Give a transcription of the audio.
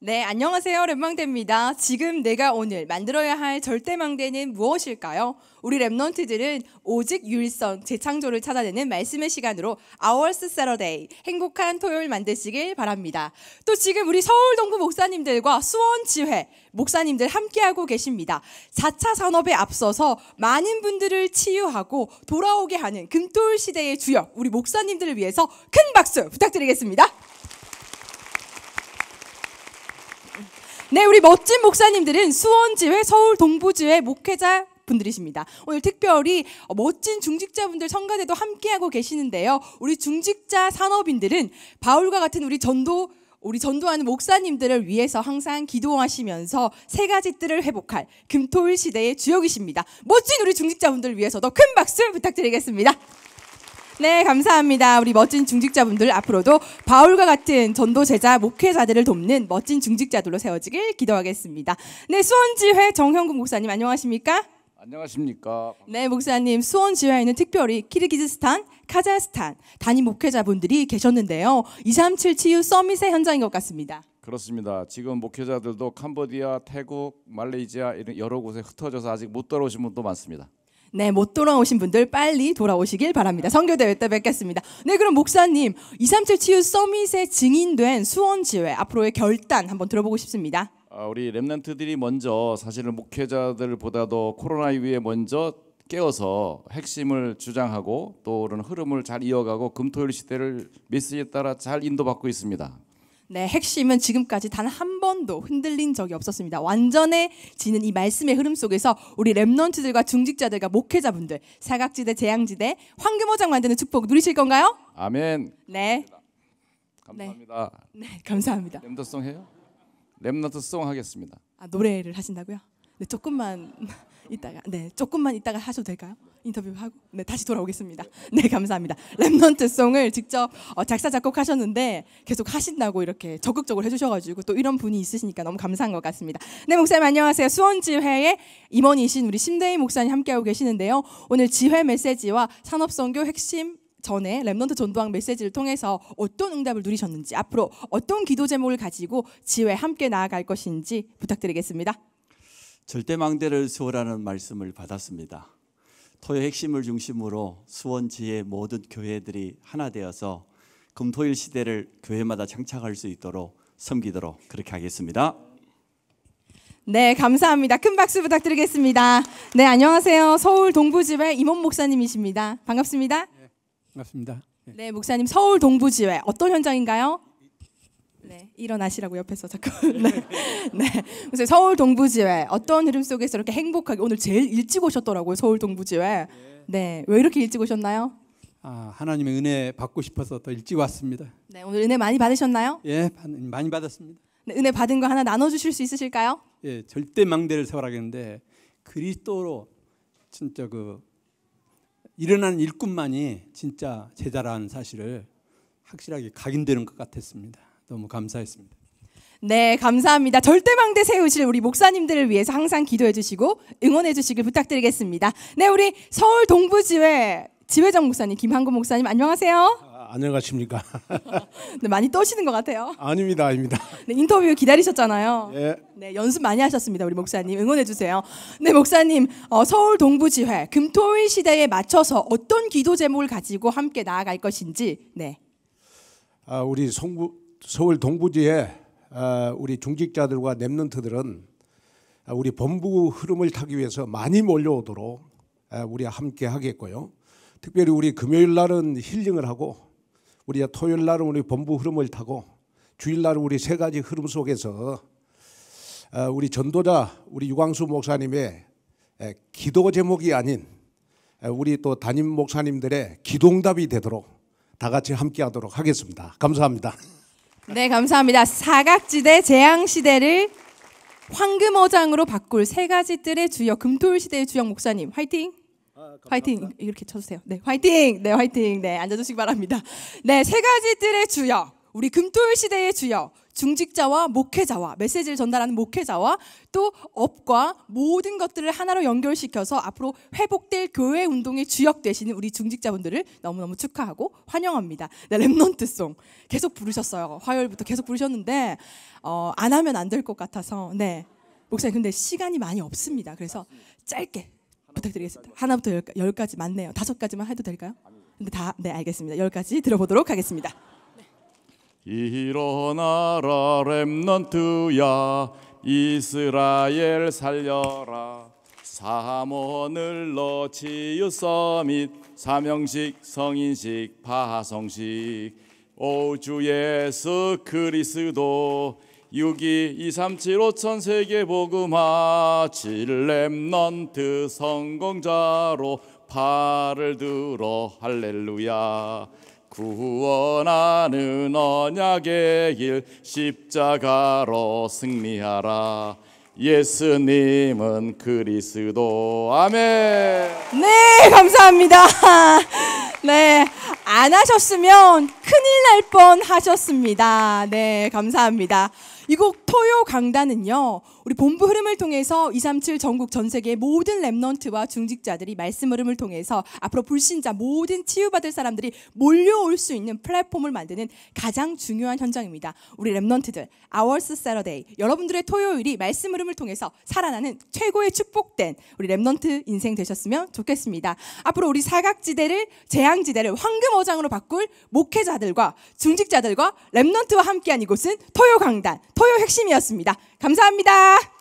네, 안녕하세요. 랩망대입니다. 지금 내가 오늘 만들어야 할 절대망대는 무엇일까요? 우리 랩넌트들은 오직 유일성, 재창조를 찾아내는 말씀의 시간으로 Hours Saturday, 행복한 토요일 만드시길 바랍니다. 또 지금 우리 서울동구 목사님들과 수원지회, 목사님들 함께하고 계십니다. 4차 산업에 앞서서 많은 분들을 치유하고 돌아오게 하는 금토일 시대의 주역, 우리 목사님들을 위해서 큰 박수 부탁드리겠습니다. 네, 우리 멋진 목사님들은 수원지회 서울 동부지회 목회자 분들이십니다. 오늘 특별히 멋진 중직자분들 성가대도 함께하고 계시는데요. 우리 중직자 산업인들은 바울과 같은 우리 전도 우리 전도하는 목사님들을 위해서 항상 기도하시면서 세 가지 뜰을 회복할 금토일 시대의 주역이십니다. 멋진 우리 중직자분들 위해서도 큰 박수 부탁드리겠습니다. 네, 감사합니다. 우리 멋진 중직자분들 앞으로도 바울과 같은 전도 제자 목회자들을 돕는 멋진 중직자들로 세워지길 기도하겠습니다. 네, 수원지회 정형근 목사님 안녕하십니까? 안녕하십니까? 네, 목사님. 수원 지하에는 특별히 키르기즈스탄, 카자흐스탄 단임 목회자분들이 계셨는데요. 237 치유 서밋의 현장인 것 같습니다. 그렇습니다. 지금 목회자들도 캄보디아, 태국, 말레이시아 이런 여러 곳에 흩어져서 아직 못 돌아오신 분도 많습니다. 네, 못 돌아오신 분들 빨리 돌아오시길 바랍니다. 성교대회 때 뵙겠습니다. 네, 그럼 목사님, 237 치유 서밋에 증인된 수원지회 앞으로의 결단 한번 들어보고 싶습니다. 아, 우리 랩런트들이 먼저 사실은 목회자들보다도 코로나 이에 먼저 깨어서 핵심을 주장하고 또 그런 흐름을 잘 이어가고 금토일 시대를 메시지에 따라 잘 인도받고 있습니다. 네, 핵심은 지금까지 단 한 번도 흔들린 적이 없었습니다. 완전해지는 이 말씀의 흐름 속에서 우리 랩넌트들과 중직자들과 목회자분들, 사각지대, 재앙지대, 황금호장 만드는 축복 누리실 건가요? 아멘. 네. 감사합니다. 네, 네 감사합니다. 랩넌트송 해요? 랩넌트송 하겠습니다. 아, 노래를 하신다고요? 네, 조금만 이따가. 네, 조금만 이따가 하셔도 될까요? 인터뷰하고 네 다시 돌아오겠습니다. 네 감사합니다. 랩넌트 송을 직접 어, 작사 작곡하셨는데 계속 하신다고 이렇게 적극적으로 해주셔가지고 또 이런 분이 있으시니까 너무 감사한 것 같습니다. 네 목사님 안녕하세요. 수원지회의 임원이신 우리 심대희 목사님 함께하고 계시는데요. 오늘 지회 메시지와 산업선교 핵심 전에 랩넌트 전도왕 메시지를 통해서 어떤 응답을 누리셨는지 앞으로 어떤 기도 제목을 가지고 지회 함께 나아갈 것인지 부탁드리겠습니다. 절대망대를 수호라는 말씀을 받았습니다. 토요 핵심을 중심으로 수원지의 모든 교회들이 하나 되어서 금토일 시대를 교회마다 장착할 수 있도록 섬기도록 그렇게 하겠습니다. 네, 감사합니다. 큰 박수 부탁드리겠습니다. 네, 안녕하세요. 서울 동부지회 임원 목사님이십니다. 반갑습니다. 네, 반갑습니다. 네, 네 목사님 서울 동부지회 어떤 현장인가요? 네, 일어나시라고 옆에서 자꾸. 네. 네. 그래서 서울 동부지회 어떤 흐름 속에서 이렇게 행복하게 오늘 제일 일찍 오셨더라고요. 서울 동부지회. 네. 네. 왜 이렇게 일찍 오셨나요? 아, 하나님의 은혜 받고 싶어서 더 일찍 왔습니다. 네, 오늘 은혜 많이 받으셨나요? 예, 많이 받았습니다. 네, 은혜 받은 거 하나 나눠 주실 수 있으실까요? 예, 절대 망대를 세워라겠는데 그리스도로 진짜 그 일어나는 일꾼만이 진짜 제자라는 사실을 확실하게 각인되는 것 같았습니다. 너무 감사했습니다. 네, 감사합니다. 절대망대 세우실 우리 목사님들을 위해서 항상 기도해 주시고 응원해 주시길 부탁드리겠습니다. 네, 우리 서울 동부지회 지회장 목사님 김한구 목사님 안녕하세요. 아, 안녕하십니까. 네, 많이 떠시는 것 같아요. 아닙니다, 아닙니다. 네, 인터뷰 기다리셨잖아요. 예. 네, 연습 많이 하셨습니다, 우리 목사님 응원해 주세요. 네, 목사님 어, 서울 동부지회 금토일 시대에 맞춰서 어떤 기도 제목을 가지고 함께 나아갈 것인지 네. 아, 우리 성부 서울 동부지에 어, 우리 중직자들과 랩런트들은 어, 우리 본부 흐름을 타기 위해서 많이 몰려오도록 어, 우리 함께 하겠고요. 특별히 우리 금요일 날은 힐링을 하고 우리 토요일 날은 우리 본부 흐름을 타고 주일 날은 우리 세 가지 흐름 속에서 우리 전도자 우리 유광수 목사님의 기도 제목이 아닌 우리 또 담임 목사님들의 기동답이 되도록 다 같이 함께 하도록 하겠습니다. 감사합니다. 네, 감사합니다. 사각지대 재앙 시대를 황금어장으로 바꿀 세 가지 뜰의 주역 금토일 시대의 주역 목사님 화이팅. 아, 화이팅 이렇게 쳐주세요. 네, 화이팅. 네, 화이팅. 네, 앉아주시기 바랍니다. 네, 세 가지 뜰의 주역 우리 금토일 시대의 주역 중직자와 목회자와 메시지를 전달하는 목회자와 또 업과 모든 것들을 하나로 연결시켜서 앞으로 회복될 교회 운동의 주역 되시는 우리 중직자분들을 너무너무 축하하고 환영합니다. 랩넌트송 네, 계속 부르셨어요. 화요일부터 계속 부르셨는데 어, 안 하면 안 될 것 같아서 네 목사님 근데 시간이 많이 없습니다. 그래서 짧게 부탁드리겠습니다. 하나부터 열까지 맞네요. 다섯 가지만 해도 될까요? 근데 다네 알겠습니다. 열까지 들어보도록 하겠습니다. 일어나라 렘넌트야 이스라엘 살려라 사모늘 너 치유서 및 사명식 성인식 파성식 오주 예수 그리스도 62237 세계 복음화 7렘넌트 성공자로 팔을 들어 할렐루야 구원하는 언약의 일 십자가로 승리하라 예수님은 그리스도 아멘 네 감사합니다 네안 하셨으면 큰일 날 뻔 하셨습니다. 네, 감사합니다. 이 곡 토요 강단은요, 우리 본부 흐름을 통해서 237 전국 전 세계 모든 랩넌트와 중직자들이 말씀 흐름을 통해서 앞으로 불신자 모든 치유받을 사람들이 몰려올 수 있는 플랫폼을 만드는 가장 중요한 현장입니다. 우리 랩넌트들, Hours Saturday, 여러분들의 토요일이 말씀 흐름을 통해서 살아나는 최고의 축복된 우리 랩넌트 인생 되셨으면 좋겠습니다. 앞으로 우리 사각지대를, 재앙지대를 황금어장으로 바꿀 목회자 사역자들과 중직자들과 랩넌트와 함께한 이곳은 토요강단, 토요핵심이었습니다. 감사합니다.